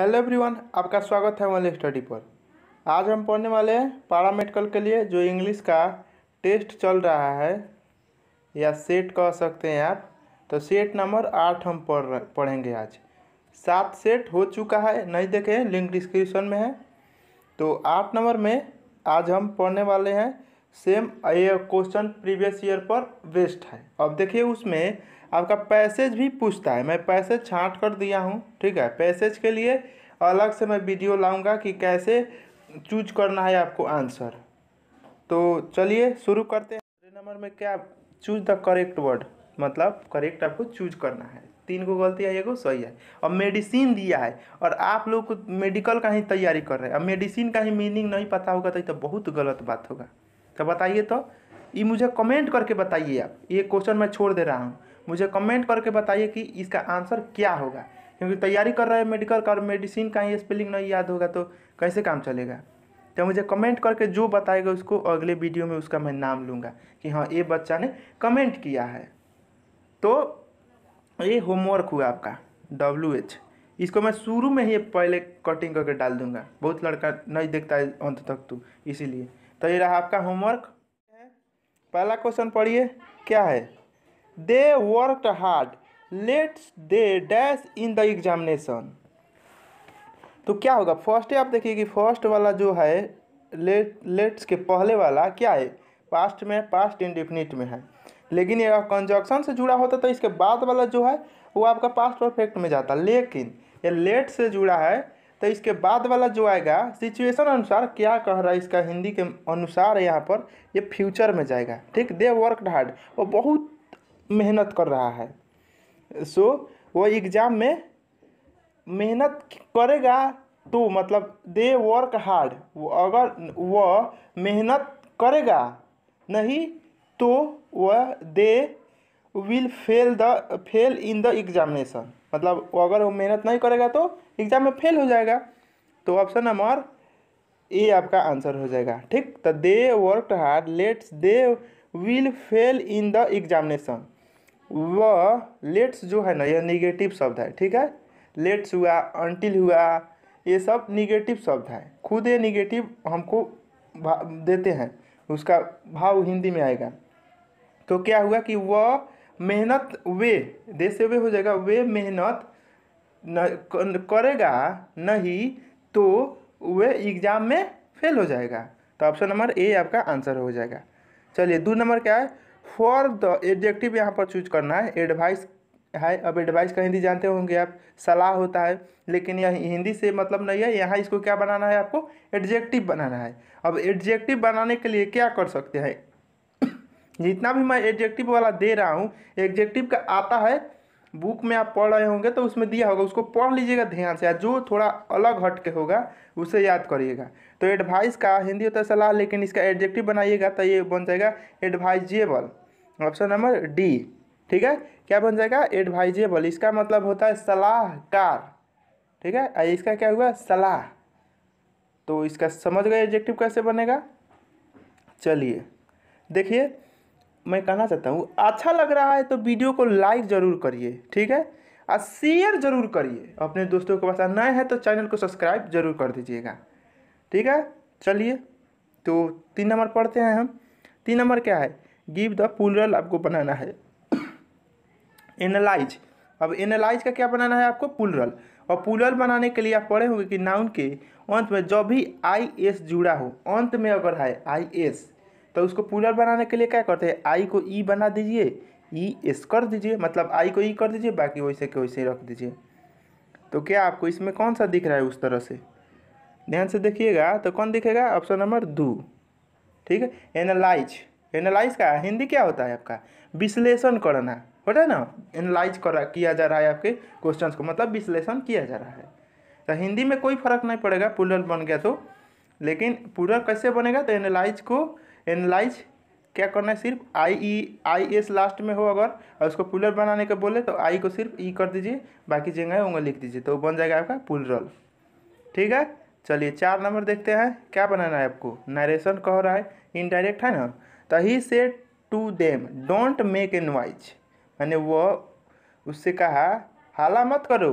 Hello everyone आपका स्वागत है वन स्टडी पर आज हम पढ़ने वाले हैं मेडिकल के लिए जो इंग्लिश का टेस्ट चल रहा है या सेट कह सकते हैं आप तो सेट नंबर आठ हम पढ़ पढ़ेंगे आज सात सेट हो चुका है नहीं देखे लिंक डिस्क्रिप्शन में है तो आठ नंबर में आज हम पढ़ने वाले हैं सेम ये क्वेश्चन प्रीवियस ईयर पर बेस्ट है अब देखिए उसमें आपका पैसेज भी पूछता है मैं पैसेज छाँट कर दिया हूँ ठीक है पैसेज के लिए अलग से मैं वीडियो लाऊंगा कि कैसे चूज करना है आपको आंसर तो चलिए शुरू करते हैं नंबर में क्या चूज द करेक्ट वर्ड मतलब करेक्ट आपको चूज करना है तीन को गलती है एगो सही है और मेडिसिन दिया है और आप लोग को मेडिकल का ही तैयारी कर रहे हैं अब मेडिसिन का ही मीनिंग नहीं पता होगा तो ये तो बहुत गलत बात होगा तो बताइए तो ये मुझे कमेंट करके बताइए आप ये क्वेश्चन मैं छोड़ दे रहा हूँ मुझे कमेंट करके बताइए कि इसका आंसर क्या होगा क्योंकि तैयारी कर रहे हैं मेडिकल का और मेडिसिन का ये स्पेलिंग नहीं याद होगा तो कैसे काम चलेगा तो मुझे कमेंट करके जो बताएगा उसको अगले वीडियो में उसका मैं नाम लूँगा कि हाँ ये बच्चा ने कमेंट किया है तो ये होमवर्क हुआ आपका डब्ल्यू एच इसको मैं शुरू में ही पहले कटिंग करके डाल दूंगा बहुत लड़का नहीं देखता है अंत तक तू तो, इसीलिए तो ये रहा आपका होमवर्क पहला क्वेश्चन पढ़िए क्या है They worked hard. Let they dash in the examination. तो क्या होगा फर्स्ट आप देखिए कि फर्स्ट वाला जो है लेट लेट्स के पहले वाला क्या है पास्ट में पास्ट इंडिफिनिट में है लेकिन यह कंजक्शन से जुड़ा होता तो इसके बाद वाला जो है वो आपका पास्ट परफेक्ट में जाता लेकिन ये लेट से जुड़ा है तो इसके बाद वाला जो आएगा सिचुएशन अनुसार क्या कह रहा है इसका हिंदी के अनुसार यहाँ पर ये फ्यूचर में जाएगा ठीक दे वर्क हार्ड वो बहुत मेहनत कर रहा है सो वो एग्ज़ाम में मेहनत करेगा तो मतलब दे वर्क हार्ड अगर वह मेहनत करेगा नहीं तो वह they will fail the fail in the examination मतलब अगर वो मेहनत नहीं करेगा तो एग्ज़ाम में फेल हो जाएगा तो ऑप्शन नंबर ए आपका आंसर हो जाएगा ठीक तो दे वर्क हार्ड लेट्स they will fail in the examination वह लेट्स जो है ना यह निगेटिव शब्द है ठीक है लेट्स हुआ अंटिल हुआ ये सब निगेटिव शब्द है खुद ये निगेटिव हमको देते हैं उसका भाव हिंदी में आएगा तो क्या हुआ कि वह मेहनत वे दे से वे हो जाएगा वे मेहनत न करेगा नहीं तो वे एग्ज़ाम में फेल हो जाएगा तो ऑप्शन नंबर ए आपका आंसर हो जाएगा चलिए दो नंबर क्या है फॉर द एडजेक्टिव यहाँ पर चूज करना है एडवाइस है अब एडवाइस का हिंदी जानते होंगे आप सलाह होता है लेकिन यह हिंदी से मतलब नहीं है यहाँ इसको क्या बनाना है आपको एडजेक्टिव बनाना है अब एडजेक्टिव बनाने के लिए क्या कर सकते हैं जितना भी मैं एडजेक्टिव वाला दे रहा हूँ एडजेक्टिव का आता है बुक में आप पढ़ रहे होंगे तो उसमें दिया होगा उसको पढ़ लीजिएगा ध्यान से या जो थोड़ा अलग हट के होगा उसे याद करिएगा तो एडवाइस का हिंदी होता है सलाह लेकिन इसका एडजेक्टिव बनाइएगा तो ये बन जाएगा एडवाइजेबल ऑप्शन नंबर डी ठीक है क्या बन जाएगा एडवाइजेबल इसका मतलब होता है सलाहकार ठीक है इसका क्या हुआ सलाह तो इसका समझ गए एडजेक्टिव कैसे बनेगा चलिए देखिए मैं कहना चाहता हूँ अच्छा लग रहा है तो वीडियो को लाइक ज़रूर करिए ठीक है और शेयर ज़रूर करिए अपने दोस्तों के पास नए हैं तो चैनल को सब्सक्राइब ज़रूर कर दीजिएगा ठीक है चलिए तो तीन नंबर पढ़ते हैं हम तीन नंबर क्या है गिव द पुलरल आपको बनाना है एनालाइज अब एनालाइज का क्या बनाना है आपको पुलरल और पुलरल बनाने के लिए आप पढ़े होंगे कि नाउन के अंत में जो भी आई एस जुड़ा हो अंत में अगर है आई एस तो उसको पुलर बनाने के लिए क्या करते हैं आई को ई e बना दीजिए ई e एस कर दीजिए मतलब आई को ई e कर दीजिए बाकी वैसे के वैसे रख दीजिए तो क्या आपको इसमें कौन सा दिख रहा है उस तरह से ध्यान से देखिएगा तो कौन दिखेगा ऑप्शन नंबर दो ठीक है एनालाइज एनालाइज का हिंदी क्या होता है आपका विश्लेषण करना होता है ना एनालाइज करा किया जा रहा है आपके क्वेश्चंस को मतलब विश्लेषण किया जा रहा है तो हिंदी में कोई फर्क नहीं पड़ेगा प्लूरल बन गया तो लेकिन पुलर कैसे बनेगा तो एनालाइज को एनालाइज क्या करना है सिर्फ आई ई आई एस लास्ट में हो अगर और उसको पुलर बनाने के बोले तो आई को सिर्फ ई e कर दीजिए बाकी जगह उंगल लिख दीजिए तो बन जाएगा आपका पुलरल ठीक है चलिए चार नंबर देखते हैं क्या बनाना है आपको नरेशन कह रहा है इनडायरेक्ट है ना तही से to them don't make an noise मैंने वो उससे कहा हाला मत करो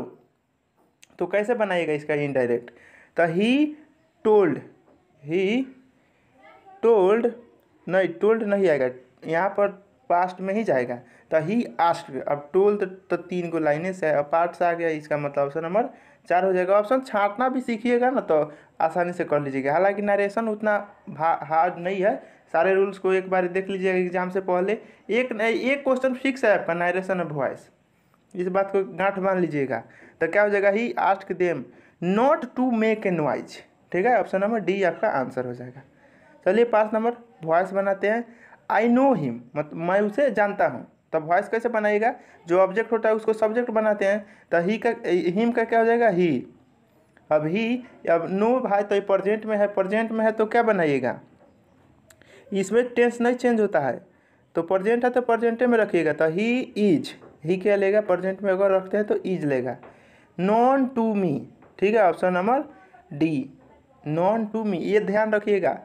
तो कैसे बनाइएगा इसका इनडायरेक्ट तो ही टोल्ड ही टोल्ड नहीं टोल्ड नहीं आएगा यहाँ पर पास्ट में ही जाएगा तो ही आस्ट अब टोल्ड तो तीन को लाइने से अब पार्ट से आ गया इसका मतलब ऑप्शन नंबर चार हो जाएगा ऑप्शन छाटना भी सीखिएगा ना तो आसानी से कर लीजिएगा हालांकि नरेशन उतना हार्ड नहीं है सारे रूल्स को एक बार देख लीजिएगा एग्जाम से पहले एक एक क्वेश्चन फिक्स है आपका नायरेशन ऑफ वॉइस इस बात को गांठ मान लीजिएगा तो क्या हो जाएगा he asked them not to make a noise ठीक है ऑप्शन नंबर डी आपका आंसर हो जाएगा चलिए पाँच नंबर वॉइस बनाते हैं आई नो हिम मतलब मैं उसे जानता हूँ तब तो वॉइस कैसे बनाएगा जो ऑब्जेक्ट होता है उसको सब्जेक्ट बनाते हैं तो ही का हिम का क्या हो जाएगा ही अब ही अब नो भाई तो प्रजेंट में है प्रजेंट में है तो क्या बनाइएगा इसमें टेंस नहीं चेंज होता है तो प्रजेंट है तो प्रजेंटे में रखिएगा तो ही इज ही क्या लेगा प्रजेंट में अगर रखते हैं तो इज लेगा नॉन टू मी ठीक है option number D known to me ये ध्यान रखिएगा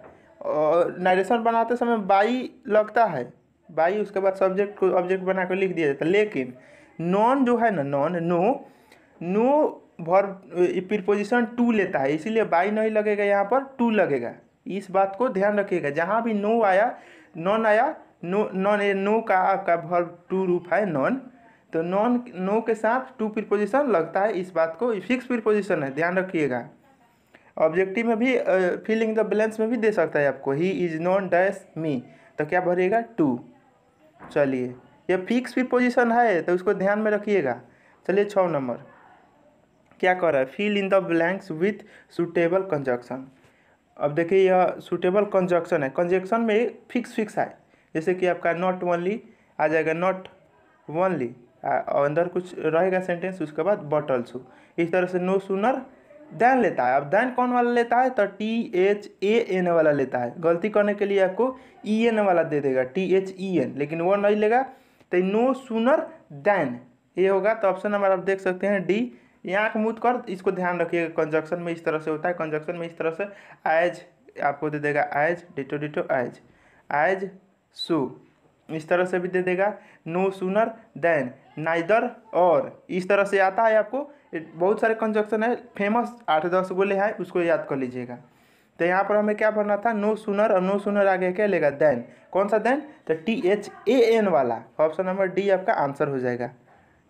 और नरेशन बनाते समय बाई लगता है बाई उसके बाद सब्जेक्ट को ऑब्जेक्ट बना कर लिख दिया जाता है लेकिन नॉन जो है ना नॉन नो नो भर प्रिपोजिशन टू लेता है इसीलिए बाई नहीं लगेगा यहाँ पर टू लगेगा इस बात को ध्यान रखिएगा जहाँ भी नो आया नॉन आया नो नॉन नो का आपका भर टू रूप है नॉन तो नॉन नो के साथ टू प्रीपोजिशन लगता है इस बात को फिक्स प्रीपोजिशन है ध्यान रखिएगा ऑब्जेक्टिव में भी फीलिंग द बैलेंस में भी दे सकता है आपको he is known dash me तो क्या भरेगा टू चलिए ये फिक्स प्रीपोजिशन है तो उसको ध्यान में रखिएगा चलिए छः नंबर क्या कर रहा है fill in the blanks with suitable conjunction अब देखिए यह सुटेबल कंजक्शन है कंजक्शन में फिक्स फिक्स है जैसे कि आपका नॉट वनली आ जाएगा नॉट वनली अंदर कुछ रहेगा सेंटेंस उसके बाद बट ऑल्सो इस तरह से नो सुनर दैन लेता है अब दैन कौन वाला लेता है तो टी एच ए एन वाला लेता है गलती करने के लिए आपको ई e एन वाला दे देगा टी एच ई एन लेकिन वो नहीं लेगा तो नो सुनर दैन ये होगा तो ऑप्शन नंबर आप देख सकते हैं डी यहाँ आँख मूत कर इसको ध्यान रखिएगा कंजक्शन में इस तरह से होता है कंजक्शन में इस तरह से आयज आपको दे देगा आयज डिटो डिटो आयज आयज सु इस तरह से भी दे देगा नो सुनर देन नाइदर और इस तरह से आता है आपको बहुत सारे कंजक्शन है फेमस आठ दस बोले हैं उसको याद कर लीजिएगा तो यहाँ पर हमें क्या भरना था नो सुनर और नो सुनर आगे क्या लेगा देन कौन सा देन तो टी एच ए एन वाला ऑप्शन नंबर डी आपका आंसर हो जाएगा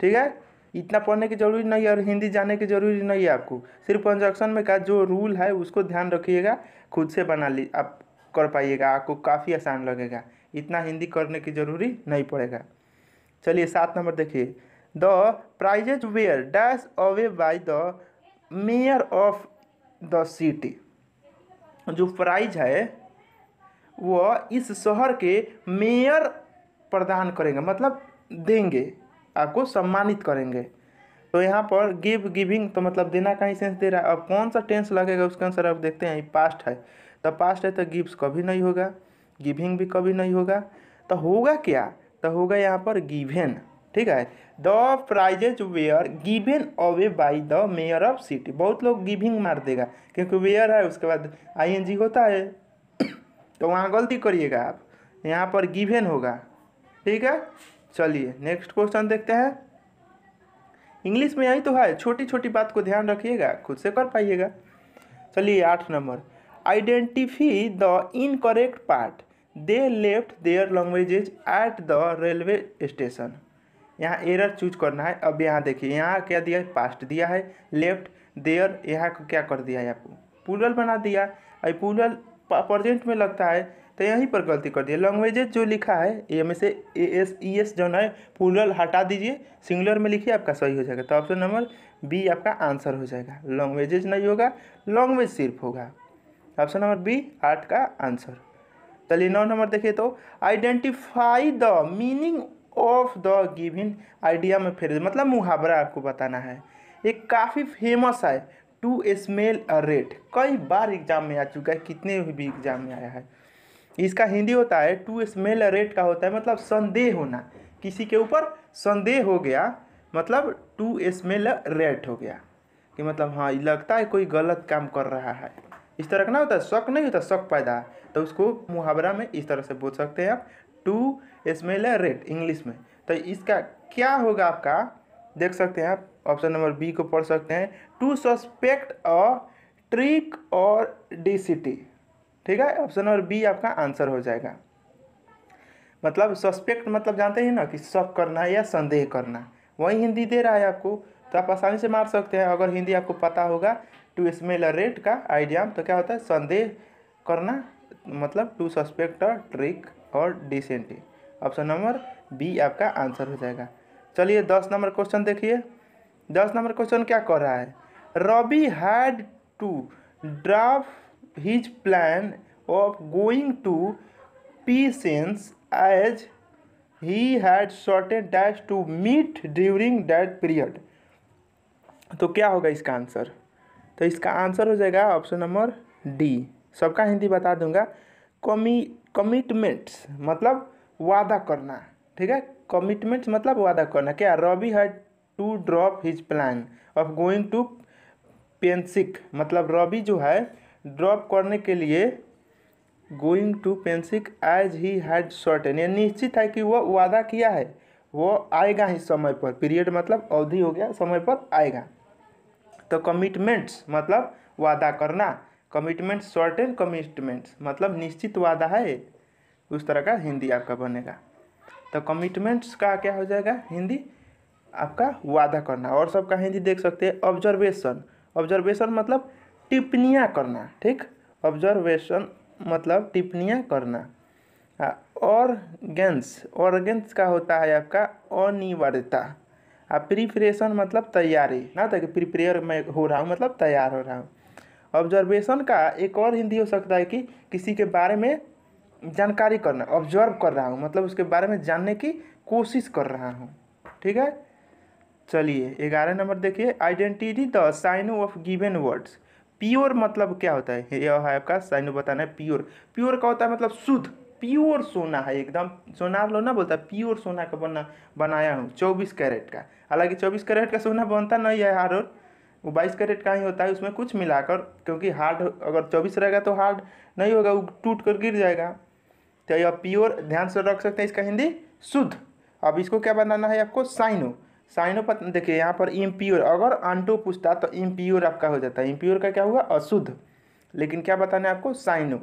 ठीक है इतना पढ़ने की ज़रूरी नहीं है और हिंदी जानने की ज़रूरी नहीं है आपको सिर्फ कंजक्शन में का जो रूल है उसको ध्यान रखिएगा खुद से बना ली आप कर पाइएगा आपको काफ़ी आसान लगेगा इतना हिंदी करने की ज़रूरी नहीं पड़ेगा चलिए सात नंबर देखिए the prizes were dash away by the mayor of the city जो प्राइज है वह इस शहर के मेयर प्रदान करेंगे मतलब देंगे आपको सम्मानित करेंगे तो यहाँ पर गिव गिविंग तो मतलब देना का ही सेंस दे रहा है अब कौन सा टेंस लगेगा उसका आंसर आप देखते हैं पास्ट है तो पास्ट है तो गिव्स कभी नहीं होगा गिविंग भी कभी नहीं होगा तो होगा क्या तो होगा यहाँ पर गिवेन ठीक है the prizes were given away by the mayor of city बहुत लोग गिविंग मार देगा क्योंकि वेयर है उसके बाद आईएनजी होता है तो वहाँ गलती करिएगा आप यहाँ पर गिवेन होगा ठीक है चलिए नेक्स्ट क्वेश्चन देखते हैं इंग्लिश में यही तो है छोटी छोटी बात को ध्यान रखिएगा खुद से कर पाइएगा चलिए आठ नंबर identify the incorrect part they left their luggages at the railway station यहाँ एरर चूज करना है अब यहाँ देखिए यहाँ क्या दिया है पास्ट दिया है लेफ्ट देयर यहाँ को क्या कर दिया है आपको पूरल बना दिया अभी पूरल प्रजेंट में लगता है तो यहीं पर गलती कर दिए लैंग्वेजेज जो लिखा है ए में से ए एस ई एस जो है पूरल हटा दीजिए सिंगुलर में लिखिए आपका सही हो जाएगा तो ऑप्शन नंबर बी आपका आंसर हो जाएगा लैंग्वेजेज नहीं होगा लैंग्वेज सिर्फ होगा ऑप्शन नंबर बी आर्ट का आंसर चलिए नौ नंबर देखिए तो identify the meaning of the given idiom में फिर मतलब मुहावरा आपको बताना है एक काफ़ी फेमस है टू स्मेल अ रेट कई बार एग्जाम में आ चुका है कितने भी एग्जाम में आया है इसका हिंदी होता है टू स्मेल रेट का होता है मतलब संदेह होना किसी के ऊपर संदेह हो गया मतलब टू स्मेल रेट हो गया कि मतलब हाँ लगता है कोई गलत काम कर रहा है इस तरह का ना होता है शक नहीं होता शक पैदा तो उसको मुहावरा में इस तरह से बोल सकते हैं आप टू स्मेल रेट इंग्लिश में तो इसका क्या होगा आपका देख सकते हैं आप ऑप्शन नंबर बी को पढ़ सकते हैं टू सस्पेक्ट अ ट्रिक और डी ठीक है ऑप्शन नंबर बी आपका आंसर हो जाएगा मतलब सस्पेक्ट मतलब जानते हैं ना कि शक करना या संदेह करना वही हिंदी दे रहा है आपको तो आप आसानी से मार सकते हैं अगर हिंदी आपको पता होगा टू स्मेल रेट का आइडियाम तो क्या होता है संदेह करना मतलब टू सस्पेक्ट और ट्रिक और डिसेंटी ऑप्शन नंबर बी आपका आंसर हो जाएगा चलिए दस नंबर क्वेश्चन देखिए दस नंबर क्वेश्चन क्या कर रहा है Ravi had to drop plan of going to picnic as he had shorted dash to meet during that period तो क्या होगा इसका आंसर तो इसका आंसर हो जाएगा ऑप्शन नंबर डी सबका हिंदी बता दूंगा कमी कमिटमेंट्स मतलब वादा करना ठीक है कमिटमेंट्स मतलब वादा करना क्या Ravi had to drop his plan of going to picnic मतलब रवि जो है ड्रॉप करने के लिए going to picnic as he had shorten ये निश्चित है कि वो वादा किया है वो आएगा ही समय पर पीरियड मतलब अवधि हो गया समय पर आएगा तो कमिटमेंट्स मतलब वादा करना कमिटमेंट्स शॉर्ट एन कमिटमेंट्स मतलब निश्चित वादा है उस तरह का हिंदी आपका बनेगा तो कमिटमेंट्स का क्या हो जाएगा हिंदी आपका वादा करना और सबका हिंदी देख सकते हैं ऑब्जर्वेशन ऑब्जर्वेशन मतलब टिप्पणियाँ करना ठीक ऑब्जर्वेशन मतलब टिप्पणियाँ करना ऑर्गेंस ऑर्गेंस का होता है आपका अनिवार्यता प्रिपरेशन मतलब तैयारी ना था तो कि प्रिपेयर मैं हो रहा हूँ मतलब तैयार हो रहा हूँ ऑब्जर्वेशन का एक और हिंदी हो सकता है कि किसी के बारे में जानकारी करना ऑब्जर्व कर रहा हूँ मतलब उसके बारे में जानने की कोशिश कर रहा हूँ ठीक है चलिए ग्यारह नंबर देखिए identify the sign of given words pure मतलब क्या होता है यह है आपका साइन बताना है प्योर प्योर का होता है मतलब शुद्ध प्योर सोना है एकदम सोनार लो ना बोलता प्योर सोना का बना बनाया हूँ चौबीस कैरेट का हालांकि चौबीस कैरेट का सोना बनता नहीं है हार और वो बाईस कैरेट का ही होता है उसमें कुछ मिलाकर क्योंकि हार्ड अगर चौबीस रहेगा तो हार्ड नहीं होगा वो टूट कर गिर जाएगा तो यह प्योर ध्यान से रख सकते हैं इसका हिंदी शुद्ध अब इसको क्या बनाना है आपको साइनो साइनोपथ देखिए यहाँ पर इम्प्योर अगर आंटो पूछता तो इम्प्योर आपका हो जाता है इम्प्योर का क्या हुआ अशुद्ध लेकिन क्या बताना है आपको साइनो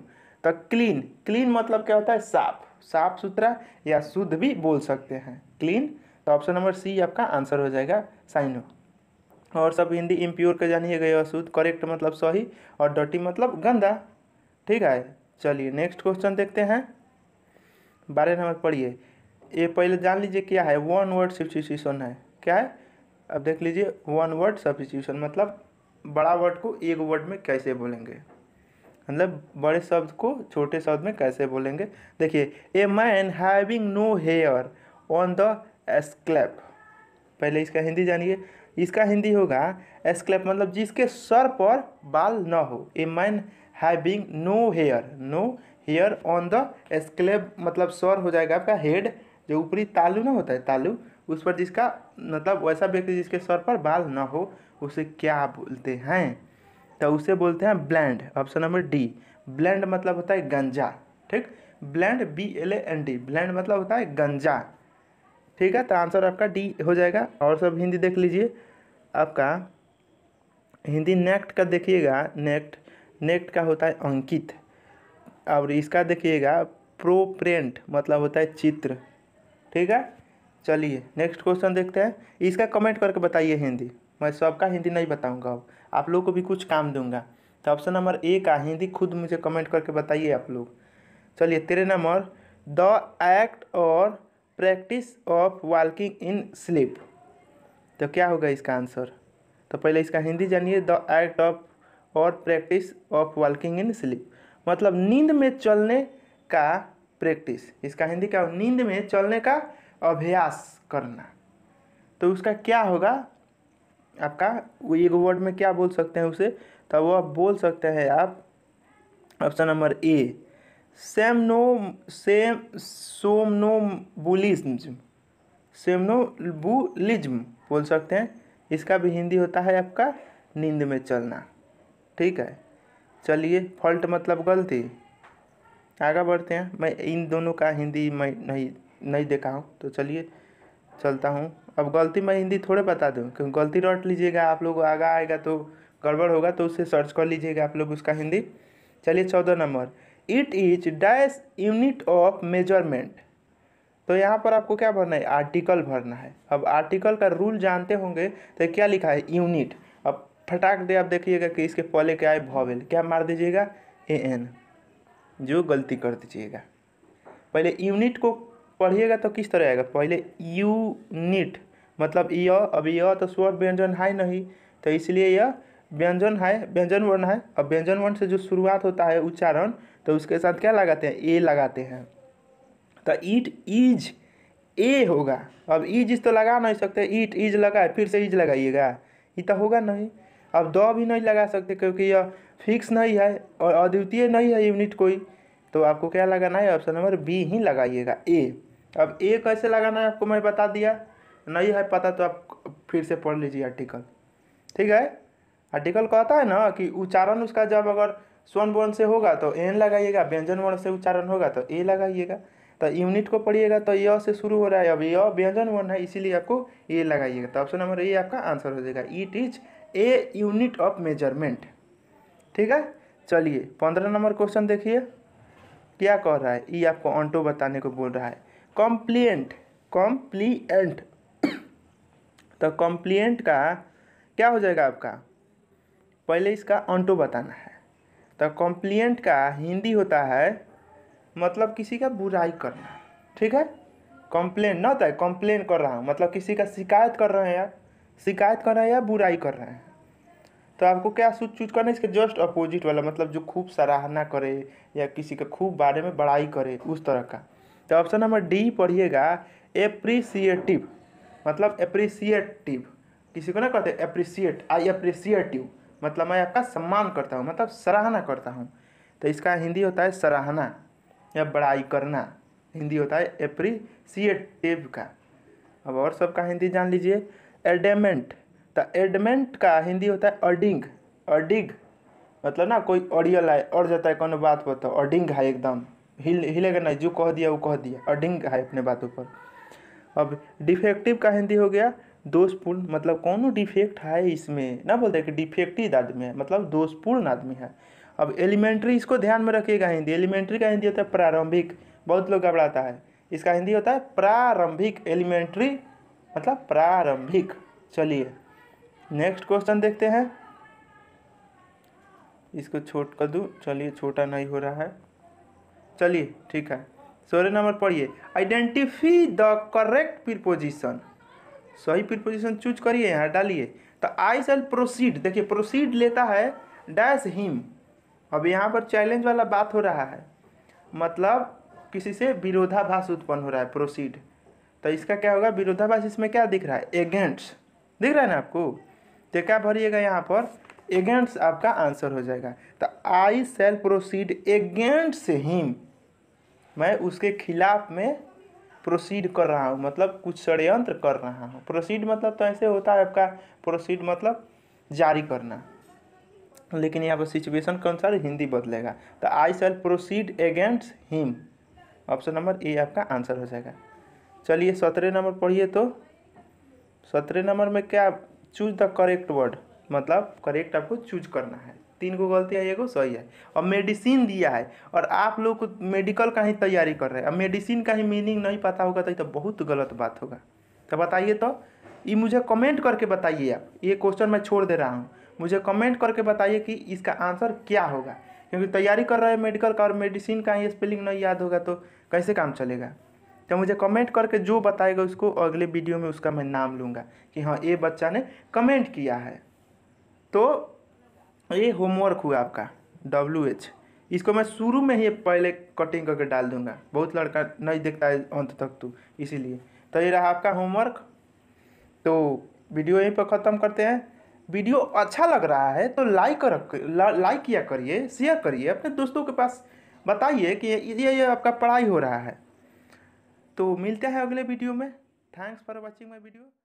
तो क्लीन क्लीन मतलब क्या होता है साफ साफ सुथरा या शुद्ध भी बोल सकते हैं क्लीन तो ऑप्शन नंबर सी आपका आंसर हो जाएगा साइनो और सब हिंदी इम्प्योर का जानिएगा गए अशुद्ध करेक्ट मतलब सही और डटी मतलब गंदा ठीक है चलिए नेक्स्ट क्वेश्चन देखते हैं बारह नंबर पढ़िए ये पहले जान लीजिए क्या है वन वर्ड सिचुएशन है क्या है अब देख लीजिए वन वर्ड सब्सिट्यूशन मतलब बड़ा वर्ड को एक वर्ड में कैसे बोलेंगे मतलब बड़े शब्द को छोटे शब्द में कैसे बोलेंगे देखिए a man having no hair on the scalp पहले इसका हिंदी जानिए इसका हिंदी होगा एस्क्लैप मतलब जिसके सर पर बाल न हो a man having no hair no hair on the scalp मतलब सर हो जाएगा आपका हेड जो ऊपरी तालू ना होता है तालू उस पर जिसका मतलब वैसा व्यक्ति जिसके सर पर बाल ना हो उसे क्या बोलते हैं तो उसे बोलते हैं bland option number D bland मतलब होता है गंजा ठीक bland B L N D bland मतलब होता है गंजा ठीक है तो आंसर आपका डी हो जाएगा और सब हिंदी देख लीजिए आपका हिंदी नेक्ट का देखिएगा नेक्ट नेक्ट का होता है अंकित और इसका देखिएगा प्रोप्रेंट मतलब होता है चित्र ठीक है चलिए नेक्स्ट क्वेश्चन देखते हैं इसका कमेंट करके बताइए हिंदी मैं सबका हिंदी नहीं बताऊंगा अब आप लोगों को भी कुछ काम दूंगा तो ऑप्शन नंबर ए का हिंदी खुद मुझे कमेंट करके बताइए आप लोग चलिए तेरे number the act or practice of walking in sleep तो क्या होगा इसका आंसर तो पहले इसका हिंदी जानिए the act of or practice of walking in sleep मतलब नींद में चलने का प्रैक्टिस इसका हिंदी क्या नींद में चलने का अभ्यास करना तो उसका क्या होगा आपका वो एक वर्ड में क्या बोल सकते हैं उसे तो वो आप बोल सकते हैं आप ऑप्शन नंबर ए सेम नो सेम सोम सेम नो नो बुलिज्म बोल सकते हैं इसका भी हिंदी होता है आपका नींद में चलना ठीक है चलिए फॉल्ट मतलब गलती आगे बढ़ते हैं मैं इन दोनों का हिंदी मैं नहीं नहीं देखा हूँ तो चलिए चलता हूँ अब गलती मैं हिंदी थोड़े बता दूँ क्योंकि गलती रट लीजिएगा आप लोग आगे आएगा तो गड़बड़ होगा तो उसे सर्च कर लीजिएगा आप लोग उसका हिंदी चलिए चौदह number it is dash unit of measurement तो यहाँ पर आपको क्या भरना है आर्टिकल भरना है अब आर्टिकल का रूल जानते होंगे तो क्या लिखा है यूनिट अब फटाक दे आप देखिएगा कि इसके पहले क्या है भॉवेल क्या मार दीजिएगा ए एन जो गलती कर दीजिएगा पहले यूनिट को पढ़िएगा तो किस तरह आएगा पहले यूनिट मतलब य अब य तो स्वर व्यंजन है नहीं तो इसलिए यह व्यंजन है व्यंजन वर्ण है अब व्यंजन वर्ण से जो शुरुआत होता है उच्चारण तो उसके साथ क्या लगाते हैं ए लगाते हैं तो ईट इज ए होगा अब इज तो लगा नहीं सकते ईट इज लगाए फिर से इज लगाइएगा ये तो होगा नहीं अब द भी नहीं लगा सकते क्योंकि यह फिक्स नहीं है और अद्वितीय नहीं है यूनिट कोई तो आपको क्या लगाना है ऑप्शन नंबर बी ही लगाइएगा ए अब ए कैसे लगाना है आपको मैं बता दिया नहीं है पता तो आप फिर से पढ़ लीजिए आर्टिकल ठीक है आर्टिकल कहता है ना कि उच्चारण उसका जब अगर स्वर्ण वर्ण से होगा तो एन लगाइएगा व्यंजन वर्ण से उच्चारण होगा तो ए लगाइएगा तो यूनिट को पढ़िएगा तो य से शुरू हो रहा है अब य व्यंजन वर्ण है इसीलिए आपको ए लगाइएगा तो ऑप्शन नंबर ए आपका आंसर हो जाएगा it is a unit of measurement ठीक है चलिए पंद्रह नंबर क्वेश्चन देखिए क्या कह रहा है ये आपको ऑन्टो बताने को बोल रहा है कॉम्प्लिएंट कॉम्प्लिएंट तो कॉम्प्लिएंट का क्या हो जाएगा आपका पहले इसका ऑन्टो बताना है तो कॉम्प्लिएंट का हिंदी होता है मतलब किसी का बुराई करना ठीक है कॉम्प्लेन ना होता है कॉम्प्लेन कर रहा हूँ मतलब किसी का शिकायत कर रहे हैं या शिकायत कर रहे हैं या बुराई कर रहे हैं तो आपको क्या सूच चूज करना है इसके जस्ट अपोजिट वाला मतलब जो खूब सराहना करे या किसी का खूब बारे में बड़ाई करे उस तरह का तो ऑप्शन नंबर डी पढ़िएगा एप्रिसिएटिव मतलब एप्रिसिएटिव किसी को ना कहते एप्रिसिएट आई एप्रिसिएटिव मतलब मैं आपका सम्मान करता हूँ मतलब सराहना करता हूँ तो इसका हिंदी होता है सराहना या बड़ाई करना हिंदी होता है एप्रिसिएटिव का अब और सबका हिंदी जान लीजिए एडमेंट तो एडमेंट का हिंदी होता है अडिंग अडिग मतलब ना कोई ऑडियल है और जाता है कौन बात पर तो अडिंग है एकदम हिल हिलेगा नहीं जो कह दिया वो कह दिया अडिंग है अपने बातों पर अब डिफेक्टिव का हिंदी हो गया दोषपूर्ण मतलब कौन डिफेक्ट है इसमें ना बोलते कि डिफेक्टिव आदमी है मतलब दोषपूर्ण आदमी है अब एलिमेंट्री इसको ध्यान में रखिएगा हिंदी एलिमेंट्री का हिंदी होता है प्रारंभिक बहुत लोग घबराता है इसका हिंदी होता है प्रारंभिक एलिमेंट्री मतलब प्रारंभिक चलिए नेक्स्ट क्वेश्चन देखते हैं इसको छोट कर दूँ चलिए छोटा नहीं हो रहा है चलिए ठीक है सोलह नंबर पढ़िए आइडेंटिफी द करेक्ट प्रिपोजिशन सही प्रिपोजिशन चूज करिए यहाँ डालिए तो आई सेल प्रोसीड देखिए प्रोसीड लेता है डैश हिम अब यहाँ पर चैलेंज वाला बात हो रहा है मतलब किसी से विरोधाभास उत्पन्न हो रहा है प्रोसीड तो इसका क्या होगा विरोधाभास इसमें क्या दिख रहा है एगेंट्स दिख रहा है ना आपको तो क्या भरिएगा यहाँ पर एगेंट्स आपका आंसर हो जाएगा तो I shall proceed against him मैं उसके खिलाफ़ में प्रोसीड कर रहा हूँ मतलब कुछ षड्यंत्र कर रहा हूँ प्रोसीड मतलब तो ऐसे होता है आपका प्रोसीड मतलब जारी करना लेकिन यहाँ पर सिचुएशन के अनुसार हिंदी बदलेगा तो I shall proceed against him option number A आपका आंसर हो जाएगा चलिए सत्रह नंबर पढ़िए तो सत्रह नंबर में क्या चूज द करेक्ट वर्ड मतलब करेक्ट आपको चूज करना है तीन को गलती है एगो सही है और मेडिसिन दिया है और आप लोग मेडिकल का ही तैयारी कर रहे हैं अब मेडिसिन का ही मीनिंग नहीं पता होगा तो ये तो बहुत गलत बात होगा तो बताइए तो ये मुझे कमेंट करके बताइए आप ये क्वेश्चन मैं छोड़ दे रहा हूँ मुझे कमेंट करके बताइए कि इसका आंसर क्या होगा क्योंकि तैयारी कर रहे हैं मेडिकल का और मेडिसिन का ही स्पेलिंग नहीं याद होगा तो कैसे काम चलेगा तो मुझे कमेंट करके जो बताएगा उसको अगले वीडियो में उसका मैं नाम लूँगा कि हाँ ये बच्चा ने कमेंट किया है तो ये होमवर्क हुआ आपका डब्ल्यू एच इसको मैं शुरू में ही पहले कटिंग करके डाल दूंगा बहुत लड़का नहीं देखता है अंत तक तो इसीलिए तो ये रहा आपका होमवर्क तो वीडियो यहीं पर ख़त्म करते हैं वीडियो अच्छा लग रहा है तो लाइक कर ला, लाइक किया करिए शेयर करिए अपने दोस्तों के पास बताइए कि ये ये आपका पढ़ाई हो रहा है तो मिलते हैं अगले वीडियो में thanks for watching my video